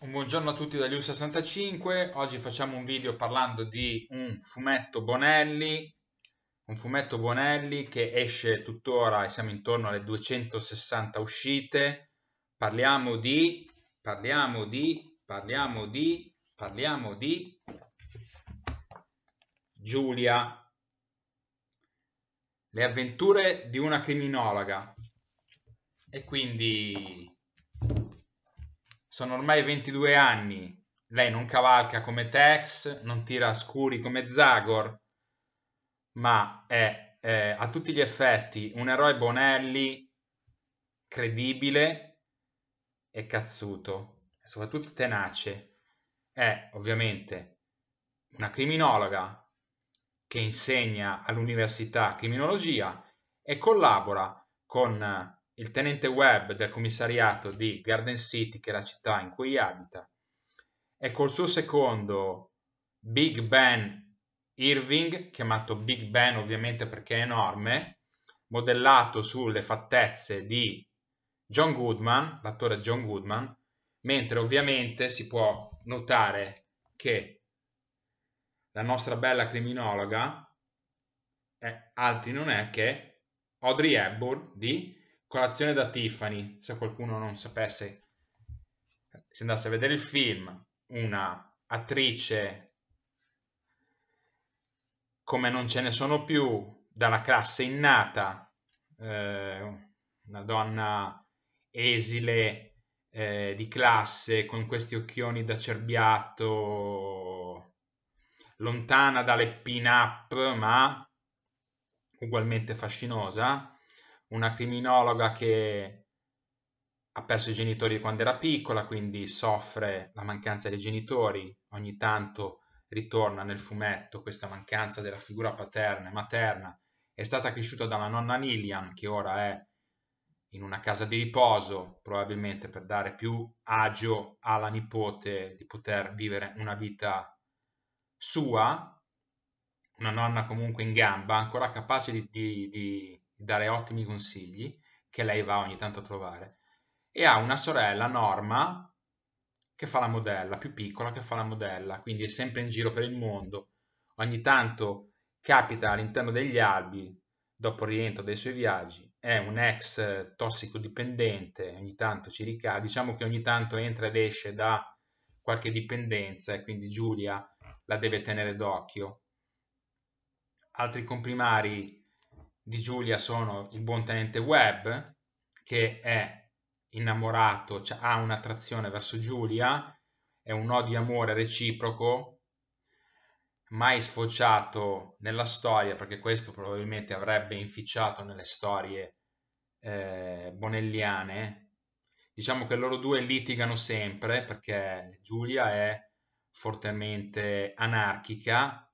Un buongiorno a tutti da Liu65, oggi facciamo un video parlando di un fumetto Bonelli, un fumetto Bonelli che esce tuttora e siamo intorno alle 260 uscite, parliamo di, parliamo di, parliamo di, parliamo di Giulia, le avventure di una criminologa e quindi sono ormai 22 anni, lei non cavalca come Tex, non tira scuri come Zagor, ma è, è a tutti gli effetti un eroe Bonelli credibile e cazzuto, soprattutto tenace. È ovviamente una criminologa che insegna all'università criminologia e collabora con il tenente Webb del commissariato di Garden City, che è la città in cui abita, e col suo secondo Big Ben Irving, chiamato Big Ben ovviamente perché è enorme, modellato sulle fattezze di John Goodman, l'attore John Goodman, mentre ovviamente si può notare che la nostra bella criminologa è altri non è che Audrey Hepburn di Colazione da Tiffany, se qualcuno non sapesse, se andasse a vedere il film, una attrice come non ce ne sono più, dalla classe innata, eh, una donna esile eh, di classe con questi occhioni da cerbiato, lontana dalle pin-up, ma ugualmente fascinosa una criminologa che ha perso i genitori quando era piccola, quindi soffre la mancanza dei genitori, ogni tanto ritorna nel fumetto questa mancanza della figura paterna e materna, è stata cresciuta dalla nonna Lillian che ora è in una casa di riposo, probabilmente per dare più agio alla nipote di poter vivere una vita sua, una nonna comunque in gamba, ancora capace di, di, di dare ottimi consigli che lei va ogni tanto a trovare e ha una sorella Norma che fa la modella, più piccola che fa la modella, quindi è sempre in giro per il mondo. Ogni tanto capita all'interno degli albi dopo il rientro dei suoi viaggi, è un ex tossicodipendente, ogni tanto ci ricade, diciamo che ogni tanto entra ed esce da qualche dipendenza e quindi Giulia la deve tenere d'occhio. Altri comprimari di Giulia sono il buon tenente Webb, che è innamorato, cioè ha un'attrazione verso Giulia, è un odio amore reciproco, mai sfociato nella storia, perché questo probabilmente avrebbe inficiato nelle storie eh, bonelliane. Diciamo che loro due litigano sempre, perché Giulia è fortemente anarchica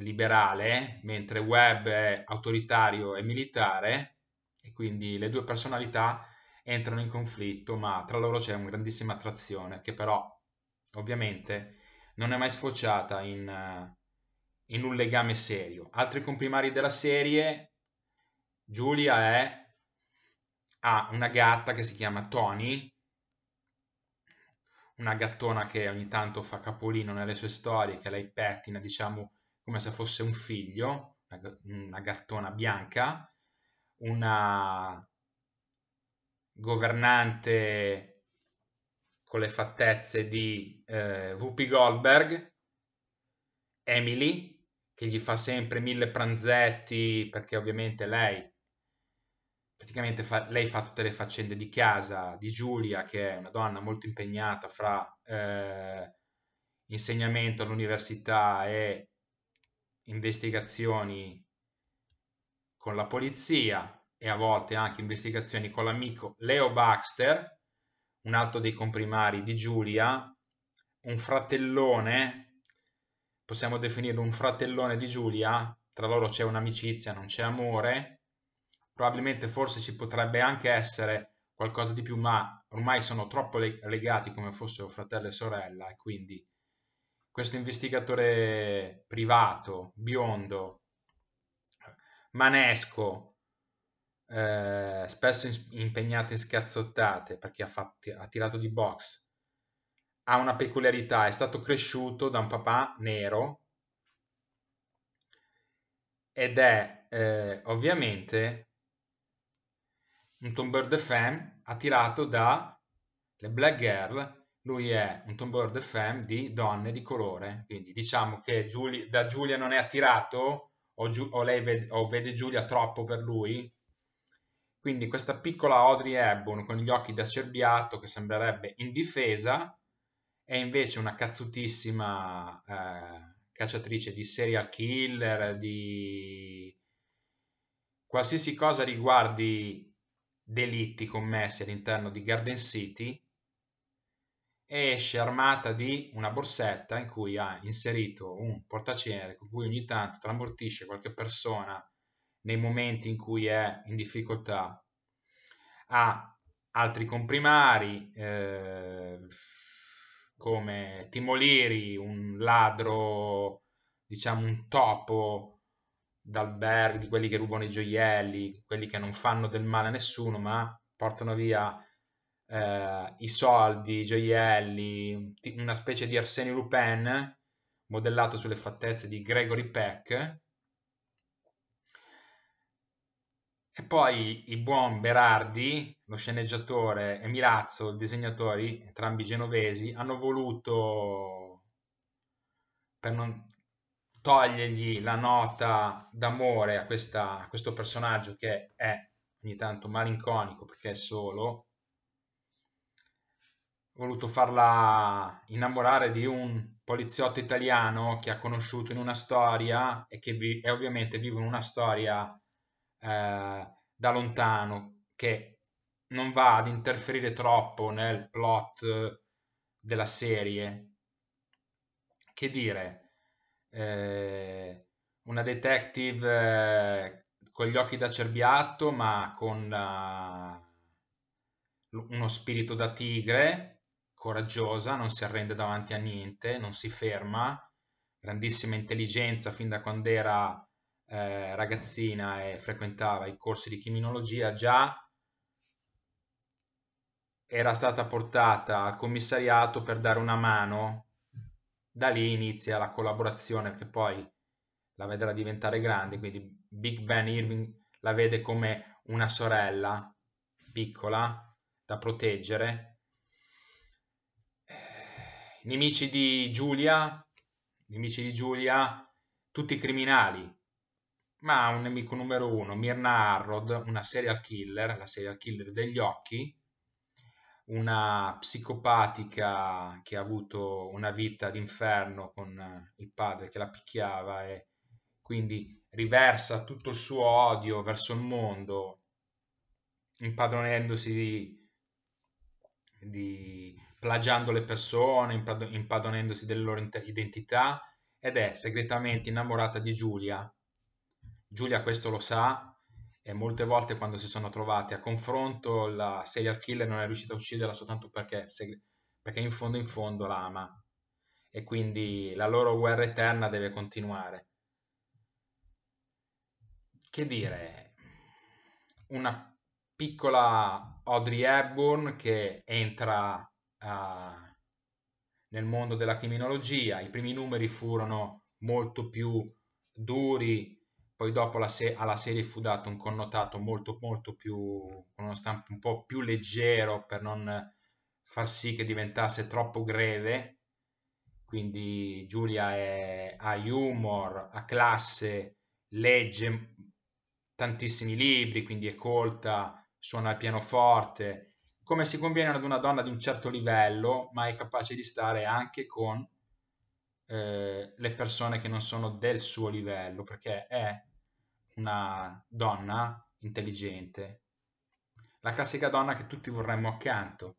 liberale, mentre Webb è autoritario e militare, e quindi le due personalità entrano in conflitto, ma tra loro c'è una grandissima attrazione che però ovviamente non è mai sfociata in, eh, in un legame serio. Altri comprimari della serie, Giulia è, ha una gatta che si chiama Tony, una gattona che ogni tanto fa capolino nelle sue storie, che lei pettina, diciamo, come se fosse un figlio, una, gattona bianca, una governante con le fattezze di eh, Whoopi Goldberg, Emily, che gli fa sempre mille pranzetti, perché ovviamente lei praticamente fa, lei fa tutte le faccende di casa di Giulia, che è una donna molto impegnata fra eh, insegnamento all'università e investigazioni con la polizia e a volte anche investigazioni con l'amico Leo Baxter, un altro dei comprimari di Giulia, un fratellone, possiamo definirlo un fratellone di Giulia, tra loro c'è un'amicizia, non c'è amore, probabilmente forse ci potrebbe anche essere qualcosa di più, ma ormai sono troppo legati come fossero fratello e sorella e quindi questo investigatore privato, biondo, manesco, eh, spesso impegnato in scazzottate perché ha, fatti, ha tirato di box, ha una peculiarità, è stato cresciuto da un papà nero ed è eh, ovviamente un tomber de femme attirato da le black girl lui è un tomboy fan di donne di colore, quindi diciamo che Giulia, da Giulia non è attirato o, Giu, o lei vede, o vede Giulia troppo per lui. Quindi questa piccola Audrey Hepburn con gli occhi da cerbiato che sembrerebbe indifesa è invece una cazzutissima eh, cacciatrice di serial killer, di qualsiasi cosa riguardi delitti commessi all'interno di Garden City e esce armata di una borsetta in cui ha inserito un portacenere con cui ogni tanto tramortisce qualche persona nei momenti in cui è in difficoltà. Ha altri comprimari eh, come Timoliri, un ladro, diciamo un topo d'albergo, di quelli che rubano i gioielli, quelli che non fanno del male a nessuno ma portano via eh, i soldi, i gioielli, una specie di Arsenio Lupin modellato sulle fattezze di Gregory Peck. E poi i buon Berardi, lo sceneggiatore, e Milazzo, il disegnatore, entrambi genovesi, hanno voluto, per non togliergli la nota d'amore a, questa, a questo personaggio che è ogni tanto malinconico perché è solo, voluto farla innamorare di un poliziotto italiano che ha conosciuto in una storia e che vi- e ovviamente vive in una storia eh, da lontano che non va ad interferire troppo nel plot della serie. Che dire, eh, una detective eh, con gli occhi da cerbiatto ma con uh, uno spirito da tigre coraggiosa, non si arrende davanti a niente, non si ferma, grandissima intelligenza fin da quando era eh, ragazzina e frequentava i corsi di criminologia, già era stata portata al commissariato per dare una mano, da lì inizia la collaborazione che poi la vedrà diventare grande, quindi Big Ben Irving la vede come una sorella piccola da proteggere nemici di Giulia, nemici di Giulia, tutti criminali, ma un nemico numero uno, Mirna Arrod, una serial killer, la serial killer degli occhi, una psicopatica che ha avuto una vita d'inferno con il padre che la picchiava e quindi riversa tutto il suo odio verso il mondo, impadronendosi di, di plagiando le persone, impad- impadronendosi delle loro identità ed è segretamente innamorata di Giulia. Giulia questo lo sa e molte volte quando si sono trovate a confronto la serial killer non è riuscita a ucciderla soltanto perché, perché in fondo in fondo la ama e quindi la loro guerra eterna deve continuare. Che dire, una piccola Audrey Hepburn che entra uh, nel mondo della criminologia. I primi numeri furono molto più duri, poi dopo la se- alla serie fu dato un connotato molto, molto più, con uno stampo un po' più leggero per non far sì che diventasse troppo greve. Quindi Giulia è, ha humor, ha classe, legge tantissimi libri, quindi è colta, suona il pianoforte, come si conviene ad una donna di un certo livello, ma è capace di stare anche con eh, le persone che non sono del suo livello, perché è una donna intelligente, la classica donna che tutti vorremmo accanto,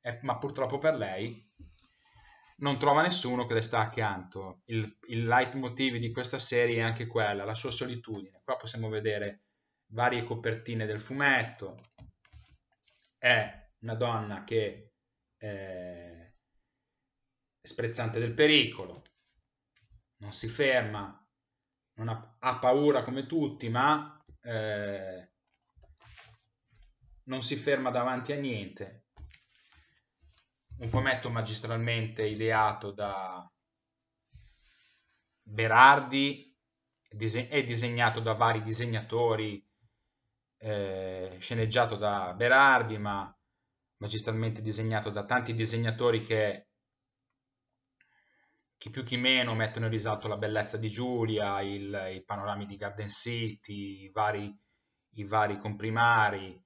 eh, ma purtroppo per lei non trova nessuno che le sta accanto. Il, il leitmotiv di questa serie è anche quella, la sua solitudine. Qua possiamo vedere varie copertine del fumetto. È una donna che eh, è sprezzante del pericolo, non si ferma, non ha, ha paura come tutti, ma eh, non si ferma davanti a niente. Un fumetto magistralmente ideato da Berardi e disegnato da vari disegnatori, eh, sceneggiato da Berardi, ma magistralmente disegnato da tanti disegnatori che chi più chi meno mettono in risalto la bellezza di Giulia, il, i panorami di Garden City, i vari, i vari comprimari.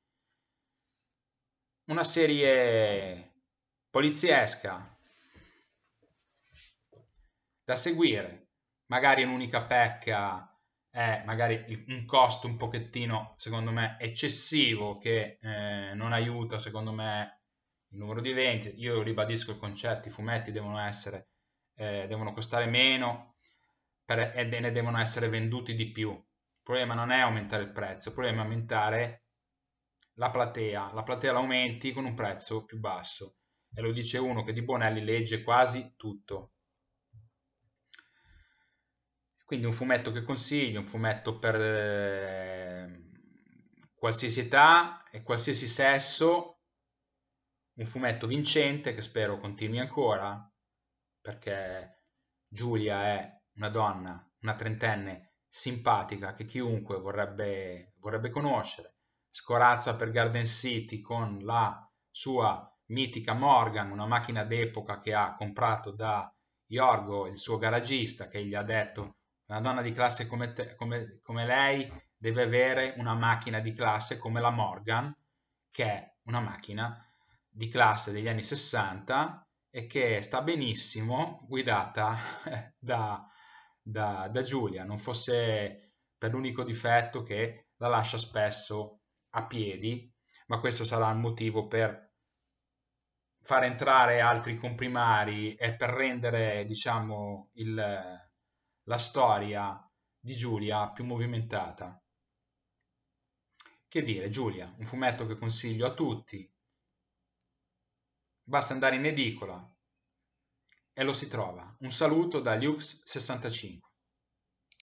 Una serie poliziesca da seguire, magari un'unica pecca è magari un costo un pochettino, secondo me, eccessivo che eh, non aiuta, secondo me, il numero di vendite. Io ribadisco il concetto, i fumetti devono essere, eh, devono costare meno per, e ne devono essere venduti di più. Il problema non è aumentare il prezzo, il problema è aumentare la platea. La platea la aumenti con un prezzo più basso. E lo dice uno che di Bonelli legge quasi tutto quindi un fumetto che consiglio, un fumetto per eh, qualsiasi età e qualsiasi sesso, un fumetto vincente che spero continui ancora, perché Giulia è una donna, una trentenne simpatica che chiunque vorrebbe, vorrebbe conoscere. Scorazza per Garden City con la sua mitica Morgan, una macchina d'epoca che ha comprato da Iorgo, il suo garagista, che gli ha detto una donna di classe come, te, come, come lei deve avere una macchina di classe come la Morgan, che è una macchina di classe degli anni 60 e che sta benissimo guidata da, da, da, Giulia, non fosse per l'unico difetto che la lascia spesso a piedi, ma questo sarà il motivo per far entrare altri comprimari e per rendere diciamo il, la storia di Giulia più movimentata. Che dire, Giulia, un fumetto che consiglio a tutti. Basta andare in edicola e lo si trova. Un saluto da Lux65.